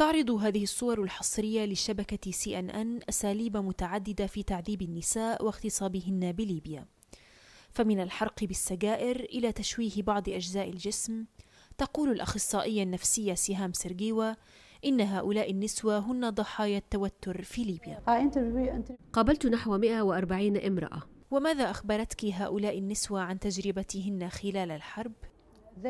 تعرض هذه الصور الحصرية لشبكة سي أن أن أساليب متعددة في تعذيب النساء واغتصابهن بليبيا فمن الحرق بالسجائر إلى تشويه بعض أجزاء الجسم تقول الأخصائية النفسية سهام سرجيوا إن هؤلاء النسوة هن ضحايا التوتر في ليبيا قابلت نحو 140 امرأة وماذا أخبرتك هؤلاء النسوة عن تجربتهن خلال الحرب؟ uh,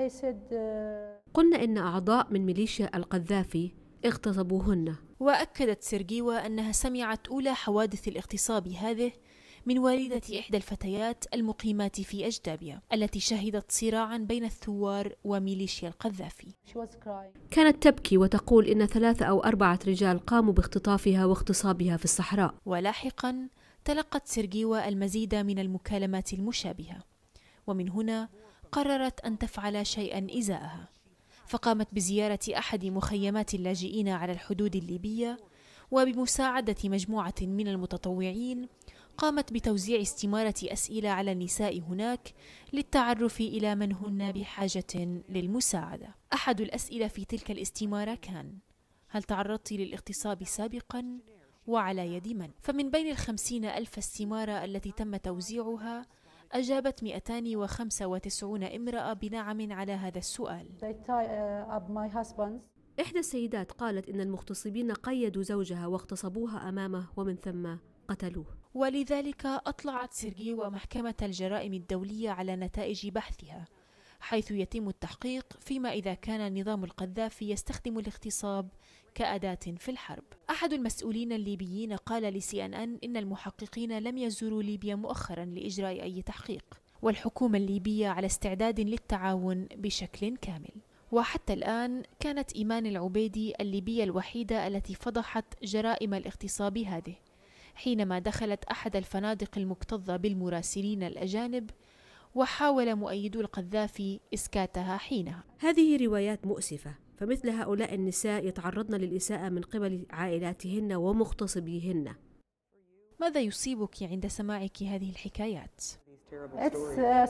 قلنا إن أعضاء من ميليشيا القذافي اغتصبوهن وأكدت سيرجيوا أنها سمعت أولى حوادث الاغتصاب هذه من والدة إحدى الفتيات المقيمات في أجدابيا التي شهدت صراعا بين الثوار وميليشيا القذافي كانت تبكي وتقول إن ثلاثة أو أربعة رجال قاموا باختطافها واغتصابها في الصحراء ولاحقا تلقت سيرجيوا المزيد من المكالمات المشابهة ومن هنا قررت أن تفعل شيئا إزاءها فقامت بزيارة أحد مخيمات اللاجئين على الحدود الليبية وبمساعدة مجموعة من المتطوعين قامت بتوزيع استمارة أسئلة على النساء هناك للتعرف إلى من هن بحاجة للمساعدة. أحد الأسئلة في تلك الاستمارة كان: هل تعرضت للاغتصاب سابقا؟ وعلى يد من؟ فمن بين الخمسين ألف استمارة التي تم توزيعها أجابت 295 امرأة بنعم على هذا السؤال uh, إحدى السيدات قالت إن المغتصبين قيدوا زوجها واغتصبوها أمامه ومن ثم قتلوه ولذلك أطلعت سيرجي ومحكمة الجرائم الدولية على نتائج بحثها حيث يتم التحقيق فيما إذا كان نظام القذافي يستخدم الاغتصاب كأداة في الحرب أحد المسؤولين الليبيين قال لسي أن أن إن المحققين لم يزوروا ليبيا مؤخرا لإجراء أي تحقيق والحكومة الليبية على استعداد للتعاون بشكل كامل وحتى الآن كانت إيمان العبيدي الليبية الوحيدة التي فضحت جرائم الاغتصاب هذه حينما دخلت أحد الفنادق المكتظة بالمراسلين الأجانب وحاول مؤيدو القذافي إسكاتها حينها هذه روايات مؤسفة فمثل هؤلاء النساء يتعرضن للإساءة من قبل عائلاتهن ومغتصبيهن ماذا يصيبك عند سماعك هذه الحكايات؟ uh,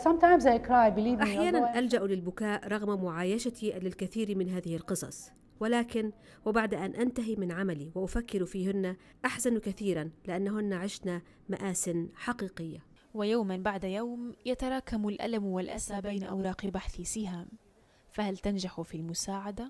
أحيانا ألجأ للبكاء رغم معايشتي للكثير من هذه القصص ولكن وبعد أن أنتهي من عملي وأفكر فيهن أحزن كثيرا لأنهن عشن مآس حقيقية ويوما بعد يوم يتراكم الألم والأسى بين أوراق بحث سهام فهل تنجح في المساعدة؟